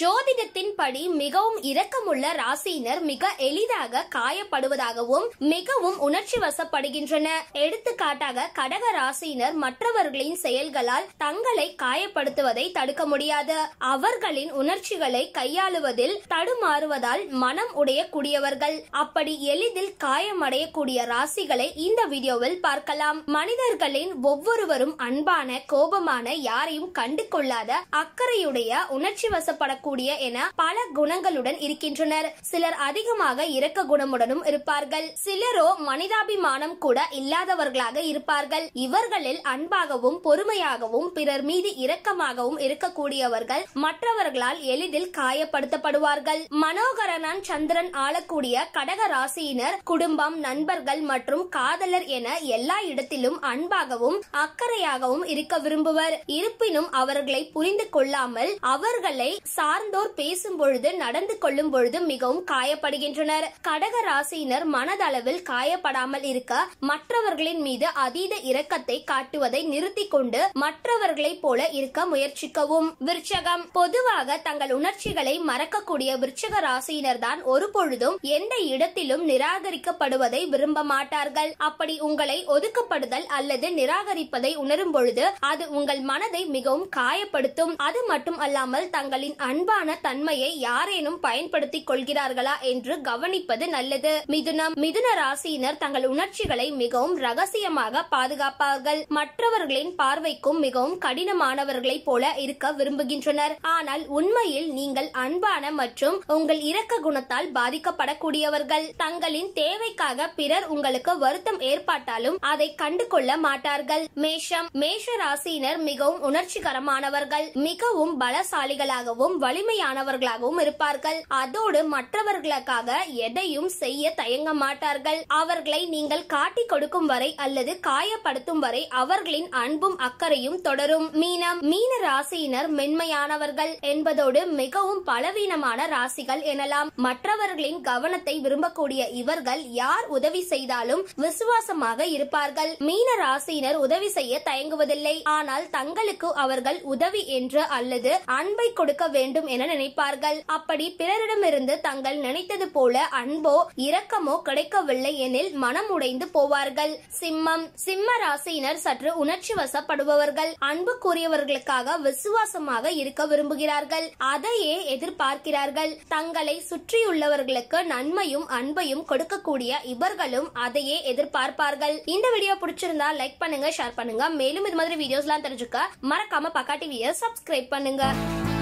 ஜோதிடத்தின்படி மிகவும் இரக்கமுள்ள ராசியினர் மிக எளிதாக காயப்படுவதாகவும் மிகவும் உணர்ச்சி வசப்படுகின்றன எடுத்துக்காட்டாக கடக ராசியினர் மற்றவர்களின் செயல்களால் தங்களை காயப்படுத்துவதை தடுக்க முடியாது அவர்களின் உணர்ச்சிகளை கையாளுவதில் தடுமாறுவதால் மனம் உடையக்கூடியவர்கள் அப்படி எளிதில் காயமடையக்கூடிய ராசிகளை இந்த வீடியோவில் பார்க்கலாம் மனிதர்களின் ஒவ்வொருவரும் அன்பான கோபமான யாரையும் கண்டு கொள்ளாத அக்கறையுடைய உணர்ச்சி வசப்பட கூடிய என பல குணங்களுடன் இருக்கின்றனர் சிலர் அதிகமாக இரக்க குணமுடனும் இருப்பார்கள் சிலரோ மனிதாபிமானம் கூட இல்லாதவர்களாக இருப்பார்கள் இவர்களில் அன்பாகவும் பொறுமையாகவும் பிறர் மீது இரக்கமாகவும் இருக்கக்கூடியவர்கள் மற்றவர்களால் எளிதில் காயப்படுத்தப்படுவார்கள் மனோகரனான் சந்திரன் ஆளக்கூடிய கடக ராசியினர் குடும்பம் நண்பர்கள் மற்றும் காதலர் என எல்லா இடத்திலும் அன்பாகவும் அக்கறையாகவும் இருக்க விரும்புவர் இருப்பினும் அவர்களை புரிந்து கொள்ளாமல் அவர்களை சா சார்ந்தோர் பேசும் பொழுது நடந்து கொள்ளும் பொழுது மிகவும் காயப்படுகின்றனர் கடக ராசியினர் மனதளவில் காயப்படாமல் இருக்க மற்றவர்களின் மீது அதீத இரக்கத்தை காட்டுவதை நிறுத்திக் கொண்டு மற்றவர்களைப் போல இருக்க முயற்சிக்கவும் விருச்சகம் பொதுவாக தங்கள் உணர்ச்சிகளை மறக்கக்கூடிய விருச்சக ராசியினர் தான் ஒரு பொழுதும் எந்த இடத்திலும் நிராகரிக்கப்படுவதை விரும்ப மாட்டார்கள் அப்படி உங்களை ஒதுக்கப்படுதல் அல்லது நிராகரிப்பதை உணரும் பொழுது அது உங்கள் மனதை மிகவும் காயப்படுத்தும் அது மட்டும் அல்லாமல் தங்களின் அன்பு அன்பான தன்மையை யாரேனும் பயன்படுத்திக் கொள்கிறார்களா என்று கவனிப்பது நல்லது மிதுனம் மிதுன ராசியினர் தங்கள் உணர்ச்சிகளை மிகவும் ரகசியமாக பாதுகாப்பார்கள் மற்றவர்களின் பார்வைக்கும் மிகவும் கடினமானவர்களைப் போல இருக்க விரும்புகின்றனர் ஆனால் உண்மையில் நீங்கள் அன்பான மற்றும் உங்கள் இரக்க குணத்தால் பாதிக்கப்படக்கூடியவர்கள் தங்களின் தேவைக்காக பிறர் உங்களுக்கு வருத்தம் ஏற்பட்டாலும் அதை கண்டுகொள்ள மாட்டார்கள் மேஷம் மேஷ ராசியினர் மிகவும் உணர்ச்சிகரமானவர்கள் மிகவும் பலசாலிகளாகவும் வலி வலிமையானவர்களாகவும் இருப்பார்கள் அதோடு மற்றவர்களுக்காக எதையும் செய்ய தயங்க மாட்டார்கள் அவர்களை நீங்கள் காட்டி கொடுக்கும் வரை அல்லது காயப்படுத்தும் வரை அவர்களின் அன்பும் அக்கறையும் தொடரும் மீனம் மீன ராசியினர் மென்மையானவர்கள் என்பதோடு மிகவும் பலவீனமான ராசிகள் எனலாம் மற்றவர்களின் கவனத்தை விரும்பக்கூடிய இவர்கள் யார் உதவி செய்தாலும் விசுவாசமாக இருப்பார்கள் மீன ராசியினர் உதவி செய்ய தயங்குவதில்லை ஆனால் தங்களுக்கு அவர்கள் உதவி என்று அல்லது அன்பை கொடுக்க வேண்டும் வேண்டும் என நினைப்பார்கள் அப்படி பிறரிடமிருந்து தங்கள் நினைத்தது போல அன்போ இரக்கமோ கிடைக்கவில்லை எனில் மனம் உடைந்து போவார்கள் சிம்மம் சிம்ம ராசியினர் சற்று உணர்ச்சி வசப்படுபவர்கள் கூறியவர்களுக்காக விசுவாசமாக இருக்க விரும்புகிறார்கள் அதையே எதிர்பார்க்கிறார்கள் தங்களை சுற்றியுள்ளவர்களுக்கு நன்மையும் அன்பையும் கொடுக்கக்கூடிய இவர்களும் அதையே எதிர்பார்ப்பார்கள் இந்த வீடியோ பிடிச்சிருந்தா லைக் பண்ணுங்க ஷேர் பண்ணுங்க மேலும் இது மாதிரி வீடியோஸ்லாம் தெரிஞ்சுக்க மறக்காம பக்கா டிவியை சப்ஸ்கிரைப் பண்ணுங்க